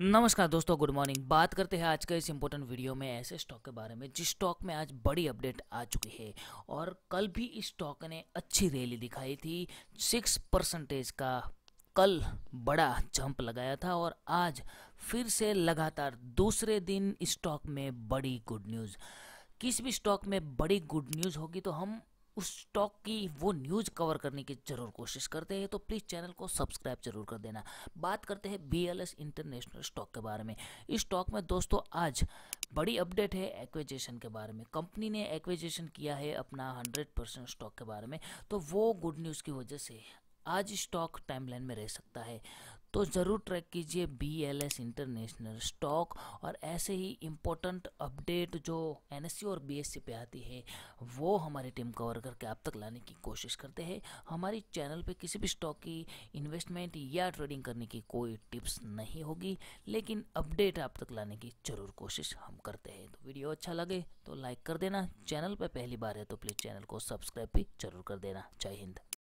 नमस्कार दोस्तों good morning बात करते हैं आज के इस इम्पोर्टेंट वीडियो में ऐसे स्टॉक के बारे में जिस स्टॉक में आज बड़ी अपडेट आ चुकी है और कल भी इस स्टॉक ने अच्छी रैली दिखाई थी सिक्स परसेंटेज का कल बड़ा जंप लगाया था और आज फिर से लगातार दूसरे दिन स्टॉक में बड़ी गुड न्यूज़ किस भी स्टॉक में बड़ी गुड न्यूज़ होगी तो हम उस स्टॉक की वो न्यूज़ कवर करने की ज़रूर कोशिश करते हैं तो प्लीज़ चैनल को सब्सक्राइब जरूर कर देना बात करते हैं बी इंटरनेशनल स्टॉक के बारे में इस स्टॉक में दोस्तों आज बड़ी अपडेट है एक्वेजेशन के बारे में कंपनी ने एक्वेजेशन किया है अपना 100 परसेंट स्टॉक के बारे में तो वो गुड न्यूज़ की वजह से आज स्टॉक टाइमलाइन में रह सकता है तो ज़रूर ट्रैक कीजिए B L S international stock और ऐसे ही इम्पोर्टेंट अपडेट जो एन एस सी और बी एस सी पे आती है वो हमारी टीम कवर करके आप तक लाने की कोशिश करते हैं हमारी चैनल पे किसी भी स्टॉक की इन्वेस्टमेंट या ट्रेडिंग करने की कोई टिप्स नहीं होगी लेकिन अपडेट आप तक लाने की ज़रूर कोशिश हम करते हैं तो वीडियो अच्छा लगे तो लाइक कर देना चैनल पर पहली बार है तो प्लीज़ चैनल को सब्सक्राइब भी जरूर कर देना जय हिंद